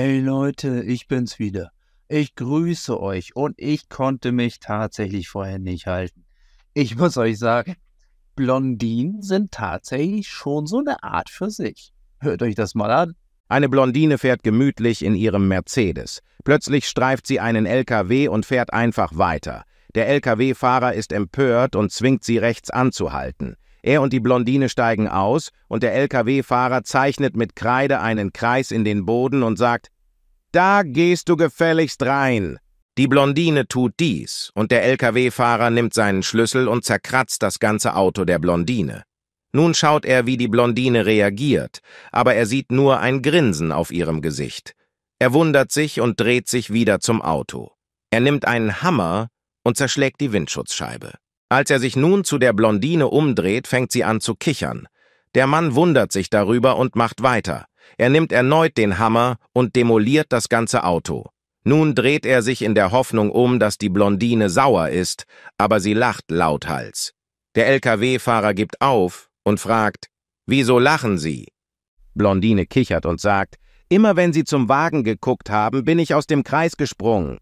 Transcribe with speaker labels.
Speaker 1: Hey Leute, ich bin's wieder. Ich grüße euch und ich konnte mich tatsächlich vorher nicht halten. Ich muss euch sagen, Blondinen sind
Speaker 2: tatsächlich schon so eine Art für sich. Hört euch das mal an. Eine Blondine fährt gemütlich in ihrem Mercedes. Plötzlich streift sie einen LKW und fährt einfach weiter. Der LKW-Fahrer ist empört und zwingt sie rechts anzuhalten. Er und die Blondine steigen aus und der LKW-Fahrer zeichnet mit Kreide einen Kreis in den Boden und sagt, da gehst du gefälligst rein. Die Blondine tut dies und der LKW-Fahrer nimmt seinen Schlüssel und zerkratzt das ganze Auto der Blondine. Nun schaut er, wie die Blondine reagiert, aber er sieht nur ein Grinsen auf ihrem Gesicht. Er wundert sich und dreht sich wieder zum Auto. Er nimmt einen Hammer und zerschlägt die Windschutzscheibe. Als er sich nun zu der Blondine umdreht, fängt sie an zu kichern. Der Mann wundert sich darüber und macht weiter. Er nimmt erneut den Hammer und demoliert das ganze Auto. Nun dreht er sich in der Hoffnung um, dass die Blondine sauer ist, aber sie lacht lauthals. Der Lkw-Fahrer gibt auf und fragt, wieso lachen Sie? Blondine kichert und sagt, immer wenn Sie zum Wagen geguckt haben, bin ich aus dem Kreis gesprungen.